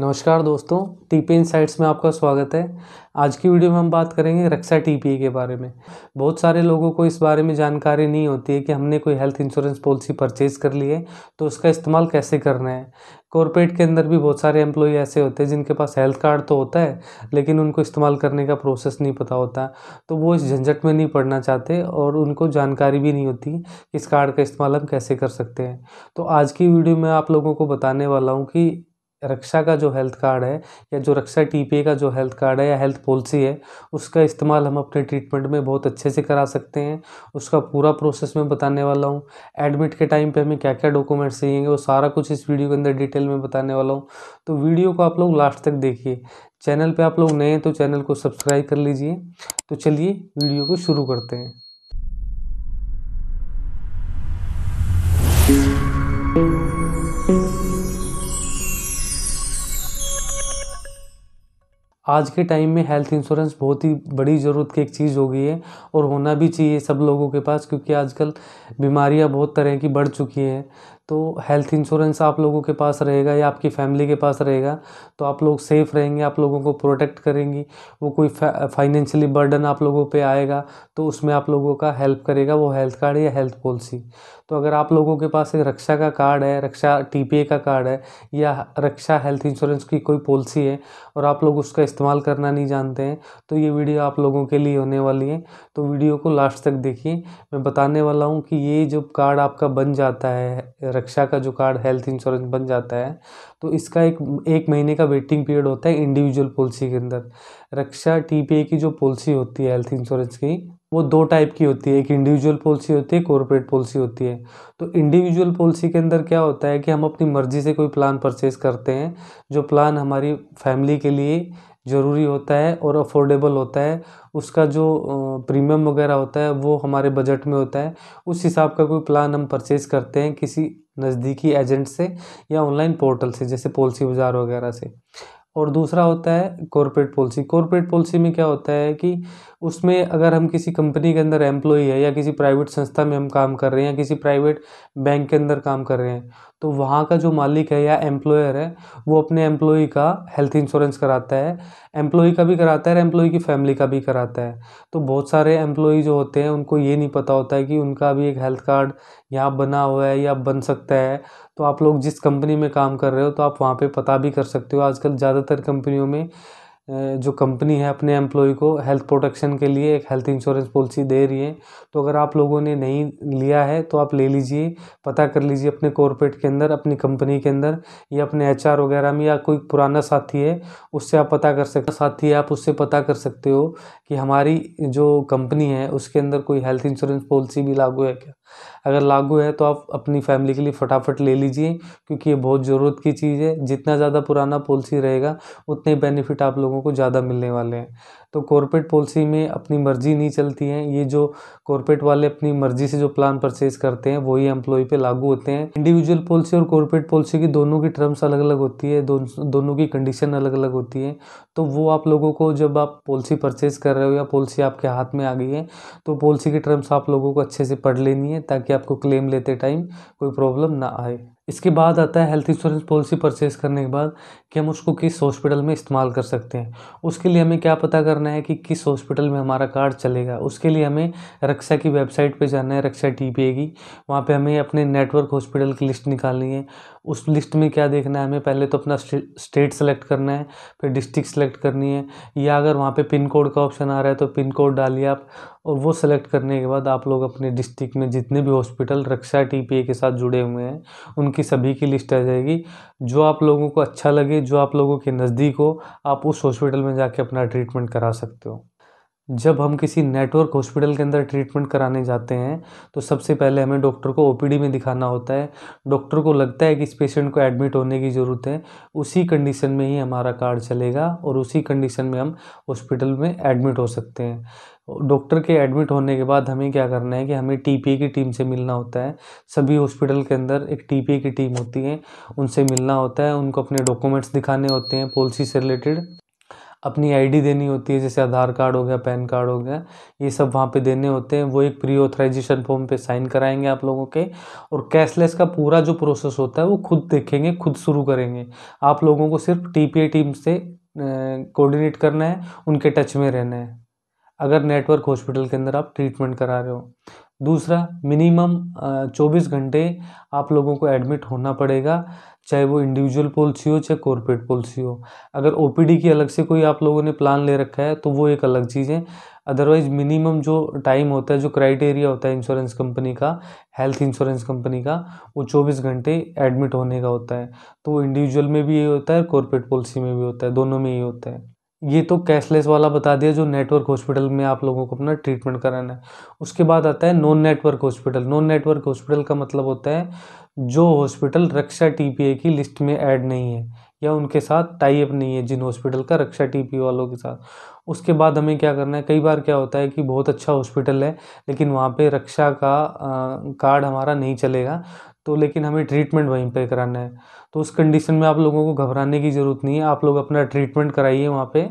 नमस्कार दोस्तों TP insights में आपका स्वागत है आज की वीडियो में हम बात करेंगे रक्षा टीपीए के बारे में बहुत सारे लोगों को इस बारे में जानकारी नहीं होती है कि हमने कोई हेल्थ इंश्योरेंस पॉलिसी परचेज कर ली है तो उसका इस्तेमाल कैसे करना है कॉरपोरेट के अंदर भी बहुत सारे एम्प्लॉय ऐसे होते हैं जिनके पास हेल्थ कार्ड तो होता है लेकिन उनको इस्तेमाल करने का प्रोसेस नहीं पता होता तो वो इस झंझट में नहीं पड़ना चाहते और उनको जानकारी भी नहीं होती कि इस कार्ड का इस्तेमाल हम कैसे कर सकते हैं तो आज की वीडियो में आप लोगों को बताने वाला हूँ कि रक्षा का जो हेल्थ कार्ड है या जो रक्षा टी का जो हेल्थ कार्ड है या हेल्थ पॉलिसी है उसका इस्तेमाल हम अपने ट्रीटमेंट में बहुत अच्छे से करा सकते हैं उसका पूरा प्रोसेस मैं बताने वाला हूँ एडमिट के टाइम पे हमें क्या क्या डॉक्यूमेंट्स चाहिए वो सारा कुछ इस वीडियो के अंदर डिटेल में बताने वाला हूँ तो वीडियो को आप लोग लास्ट तक देखिए चैनल पर आप लोग नए हैं तो चैनल को सब्सक्राइब कर लीजिए तो चलिए वीडियो को शुरू करते हैं आज के टाइम में हेल्थ इंश्योरेंस बहुत ही बड़ी ज़रूरत की एक चीज़ हो गई है और होना भी चाहिए सब लोगों के पास क्योंकि आजकल बीमारियाँ बहुत तरह की बढ़ चुकी हैं तो हेल्थ इंश्योरेंस आप लोगों के पास रहेगा या आपकी फैमिली के पास रहेगा तो आप लोग सेफ़ रहेंगे आप लोगों को प्रोटेक्ट करेंगी वो कोई फाइनेंशियली बर्डन आप लोगों पे आएगा तो उसमें आप लोगों का हेल्प करेगा वो हेल्थ कार्ड या हेल्थ पॉलिसी तो अगर आप लोगों के पास एक रक्षा का कार्ड है रक्षा टी का कार्ड है या रक्षा हेल्थ इंश्योरेंस की कोई पॉलिसी है और आप लोग उसका इस्तेमाल करना नहीं जानते हैं तो ये वीडियो आप लोगों के लिए होने वाली है तो वीडियो को लास्ट तक देखिए मैं बताने वाला हूँ कि ये जो कार्ड आपका बन जाता है सुरक्षा का जो कार्ड हेल्थ इंश्योरेंस बन जाता है तो इसका एक एक महीने का वेटिंग पीरियड होता है इंडिविजुअल पॉलिसी के अंदर रक्षा टी की जो पॉलिसी होती है हेल्थ इंश्योरेंस की वो दो टाइप की होती है एक इंडिविजुअल पॉलिसी होती है कॉरपोरेट पॉलिसी होती है तो इंडिविजुअल पॉलिसी के अंदर क्या होता है कि हम अपनी मर्जी से कोई प्लान परचेज करते हैं जो प्लान हमारी फैमिली के लिए ज़रूरी होता है और अफोर्डेबल होता है उसका जो प्रीमियम वगैरह होता है वो हमारे बजट में होता है उस हिसाब का कोई प्लान हम परचेज़ करते हैं किसी नज़दीकी एजेंट से या ऑनलाइन पोर्टल से जैसे पॉलिसी बाज़ार वगैरह से और दूसरा होता है कॉरपोरेट पॉलिसी कॉरपोरेट पॉलिसी में क्या होता है कि उसमें अगर हम किसी कंपनी के अंदर एम्प्लॉई है या किसी प्राइवेट संस्था में हम काम कर रहे हैं या किसी प्राइवेट बैंक के अंदर काम कर रहे हैं तो वहाँ का जो मालिक है या एम्प्लॉयर है वो अपने एम्प्लॉई का हेल्थ इंश्योरेंस कराता है एम्प्लॉई का भी कराता है और एम्प्लॉई की फैमिली का भी कराता है तो बहुत सारे एम्प्लॉई जो होते हैं उनको ये नहीं पता होता है कि उनका भी एक हेल्थ कार्ड यहाँ बना हुआ है या बन सकता है तो आप लोग जिस कंपनी में काम कर रहे हो तो आप वहाँ पर पता भी कर सकते हो आजकल ज़्यादातर कंपनियों में जो कंपनी है अपने एम्प्लॉय को हेल्थ प्रोटेक्शन के लिए एक हेल्थ इंश्योरेंस पॉलिसी दे रही है तो अगर आप लोगों ने नहीं लिया है तो आप ले लीजिए पता कर लीजिए अपने कॉरपोरेट के अंदर अपनी कंपनी के अंदर या अपने एच वगैरह में या कोई पुराना साथी है उससे आप पता कर सकते साथी है आप उससे पता कर सकते हो कि हमारी जो कंपनी है उसके अंदर कोई हेल्थ इंश्योरेंस पॉलिसी भी लागू है क्या अगर लागू है तो आप अपनी फैमिली के लिए फटाफट ले लीजिए क्योंकि ये बहुत ज़रूरत की चीज़ है जितना ज़्यादा पुराना पॉलिसी रहेगा उतने बेनिफिट आप लोगों को ज़्यादा मिलने वाले हैं तो कॉरपोरेट पॉलिसी में अपनी मर्जी नहीं चलती है ये जो कॉरपोरेट वाले अपनी मर्जी से जो प्लान परचेज करते हैं वही एम्प्लॉय पे लागू होते हैं इंडिविजुअल पॉलिसी और कॉरपोरेट पॉलिसी की दोनों की टर्म्स अलग अलग होती है दो, दोनों की कंडीशन अलग अलग होती है तो वो आप लोगों को जब आप पॉलिसी परचेज कर रहे हो या पॉलिसी आपके हाथ में आ गई है तो पॉलिसी की टर्म्स आप लोगों को अच्छे से पढ़ लेनी है ताकि आपको क्लेम लेते टाइम कोई प्रॉब्लम ना आए इसके बाद आता है हेल्थ इंश्योरेंस पॉलिसी परचेज करने के बाद कि हम उसको किस हॉस्पिटल में इस्तेमाल कर सकते हैं उसके लिए हमें क्या पता करना करना है कि किस हॉस्पिटल में हमारा कार्ड चलेगा उसके लिए हमें रक्षा की वेबसाइट पे जाना है रक्षा टी की वहाँ पे हमें अपने नेटवर्क हॉस्पिटल की लिस्ट निकालनी है उस लिस्ट में क्या देखना है हमें पहले तो अपना स्टेट सेलेक्ट करना है फिर डिस्ट्रिक्ट सेलेक्ट करनी है या अगर वहाँ पे पिन कोड का ऑप्शन आ रहा है तो पिन कोड डालिए आप और वो सेलेक्ट करने के बाद आप लोग अपने डिस्ट्रिक्ट में जितने भी हॉस्पिटल रक्षा टी के साथ जुड़े हुए हैं उनकी सभी की लिस्ट आ जाएगी जो आप लोगों को अच्छा लगे जो आप लोगों के नज़दीक हो आप उस हॉस्पिटल में जाके अपना ट्रीटमेंट करा सकते हो जब हम किसी नेटवर्क हॉस्पिटल के अंदर ट्रीटमेंट कराने जाते हैं तो सबसे पहले हमें डॉक्टर को ओपीडी में दिखाना होता है डॉक्टर को लगता है कि इस पेशेंट को एडमिट होने की ज़रूरत है उसी कंडीशन में ही हमारा कार्ड चलेगा और उसी कंडीशन में हम हॉस्पिटल में एडमिट हो सकते हैं डॉक्टर के एडमिट होने के बाद हमें क्या करना है कि हमें टीपीए की टीम से मिलना होता है सभी हॉस्पिटल के अंदर एक टीपीए की टीम होती है उनसे मिलना होता है उनको अपने डॉक्यूमेंट्स दिखाने होते हैं पॉलिसी से रिलेटेड अपनी आई डी देनी होती है जैसे आधार कार्ड हो गया पैन कार्ड हो गया ये सब वहाँ पे देने होते हैं वो एक प्री ऑथराइजेशन फॉर्म पे साइन कराएंगे आप लोगों के और कैशलेस का पूरा जो प्रोसेस होता है वो खुद देखेंगे खुद शुरू करेंगे आप लोगों को सिर्फ टी टीम से कोऑर्डिनेट करना है उनके टच में रहना है अगर नेटवर्क हॉस्पिटल के अंदर आप ट्रीटमेंट करा रहे हो दूसरा मिनिमम 24 घंटे आप लोगों को एडमिट होना पड़ेगा चाहे वो इंडिविजुअल पॉलिसी हो चाहे कॉरपोरेट पॉलिसी हो अगर ओ की अलग से कोई आप लोगों ने प्लान ले रखा है तो वो एक अलग चीज़ है अदरवाइज मिनिमम जो टाइम होता है जो क्राइटेरिया होता है इंश्योरेंस कंपनी का हेल्थ इंश्योरेंस कंपनी का वो 24 घंटे एडमिट होने का होता है तो वो इंडिविजुअल में भी यही होता है और कॉरपोरेट पॉलिसी में भी होता है दोनों में ये होता है ये तो कैशलेस वाला बता दिया जो नेटवर्क हॉस्पिटल में आप लोगों को अपना ट्रीटमेंट कराना है उसके बाद आता है non network hospital non network hospital का मतलब होता है जो हॉस्पिटल रक्षा टीपीए की लिस्ट में ऐड नहीं है या उनके साथ टाई अप नहीं है जिन हॉस्पिटल का रक्षा टी वालों के साथ उसके बाद हमें क्या करना है कई बार क्या होता है कि बहुत अच्छा हॉस्पिटल है लेकिन वहाँ पे रक्षा का कार्ड हमारा नहीं चलेगा तो लेकिन हमें ट्रीटमेंट वहीं पर कराना है तो उस कंडीशन में आप लोगों को घबराने की ज़रूरत नहीं है आप लोग अपना ट्रीटमेंट कराइए वहाँ पर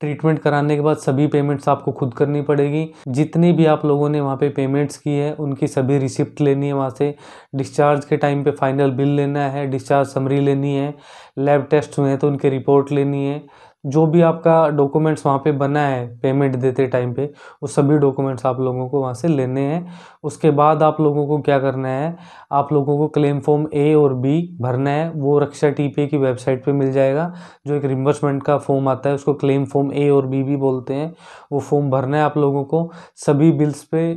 ट्रीटमेंट कराने के बाद सभी पेमेंट्स आपको खुद करनी पड़ेगी जितनी भी आप लोगों ने वहाँ पे पेमेंट्स की है उनकी सभी रिसिप्ट लेनी है वहाँ से डिस्चार्ज के टाइम पे फाइनल बिल लेना है डिस्चार्ज समरी लेनी है लैब टेस्ट हुए हैं तो उनकी रिपोर्ट लेनी है जो भी आपका डॉक्यूमेंट्स वहाँ पे बना है पेमेंट देते टाइम पे वो सभी डॉक्यूमेंट्स आप लोगों को वहाँ से लेने हैं उसके बाद आप लोगों को क्या करना है आप लोगों को क्लेम फॉर्म ए और बी भरना है वो रक्षा टी की वेबसाइट पे मिल जाएगा जो एक रिम्बर्समेंट का फॉर्म आता है उसको क्लेम फॉर्म ए और बी भी बोलते हैं वो फॉर्म भरना है आप लोगों को सभी बिल्स पे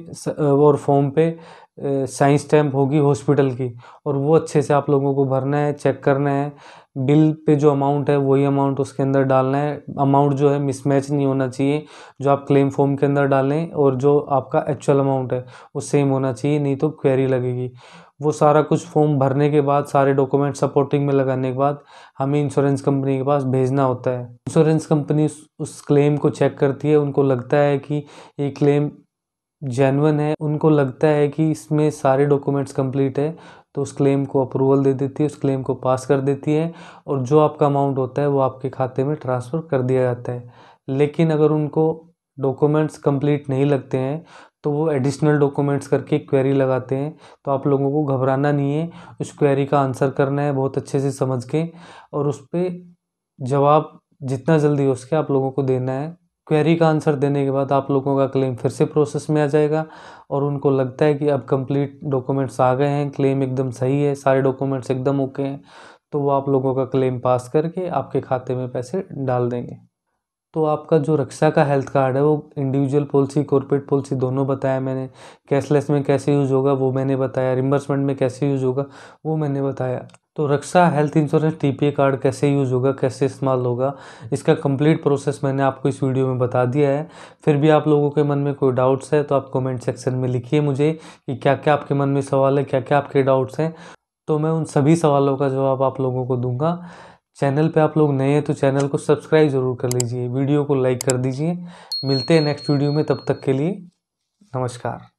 और फॉर्म पे साइंस स्टैम्प होगी हॉस्पिटल की और वो अच्छे से आप लोगों को भरना है चेक करना है बिल पे जो अमाउंट है वही अमाउंट उसके अंदर डालना है अमाउंट जो है मिसमैच नहीं होना चाहिए जो आप क्लेम फॉर्म के अंदर डालें और जो आपका एक्चुअल अमाउंट है वो सेम होना चाहिए नहीं तो क्वेरी लगेगी वो सारा कुछ फॉर्म भरने के बाद सारे डॉक्यूमेंट सपोर्टिंग में लगाने के बाद हमें इंश्योरेंस कंपनी के पास भेजना होता है इंश्योरेंस कंपनी उस क्लेम को चेक करती है उनको लगता है कि ये क्लेम जेनवन है उनको लगता है कि इसमें सारे डॉक्यूमेंट्स कंप्लीट है तो उस क्लेम को अप्रूवल दे देती है उस क्लेम को पास कर देती है और जो आपका अमाउंट होता है वो आपके खाते में ट्रांसफ़र कर दिया जाता है लेकिन अगर उनको डॉक्यूमेंट्स कंप्लीट नहीं लगते हैं तो वो एडिशनल डॉक्यूमेंट्स करके क्वेरी लगाते हैं तो आप लोगों को घबराना नहीं है उस क्वेरी का आंसर करना है बहुत अच्छे से समझ के और उस पर जवाब जितना जल्दी हो सके आप लोगों को देना है क्वेरी का आंसर देने के बाद आप लोगों का क्लेम फिर से प्रोसेस में आ जाएगा और उनको लगता है कि अब कंप्लीट डॉक्यूमेंट्स आ गए हैं क्लेम एकदम सही है सारे डॉक्यूमेंट्स एकदम ओके हैं तो वो आप लोगों का क्लेम पास करके आपके खाते में पैसे डाल देंगे तो आपका जो रक्षा का हेल्थ कार्ड है वो इंडिविजुअल पॉलिसी कॉरपोरेट पॉलिसी दोनों बताया मैंने कैशलेस में कैसे यूज़ होगा वो मैंने बताया रिम्बर्समेंट में कैसे यूज़ होगा वो मैंने बताया तो Raksha health insurance TPA card कैसे यूज़ होगा कैसे इस्तेमाल होगा इसका कंप्लीट प्रोसेस मैंने आपको इस वीडियो में बता दिया है फिर भी आप लोगों के मन में कोई डाउट्स है तो आप कमेंट सेक्शन में लिखिए मुझे कि क्या क्या आपके मन में सवाल है क्या क्या आपके डाउट्स हैं तो मैं उन सभी सवालों का जवाब आप लोगों को दूंगा चैनल पर आप लोग नए हैं तो चैनल को सब्सक्राइब ज़रूर कर लीजिए वीडियो को लाइक कर दीजिए मिलते हैं नेक्स्ट वीडियो में तब तक के लिए नमस्कार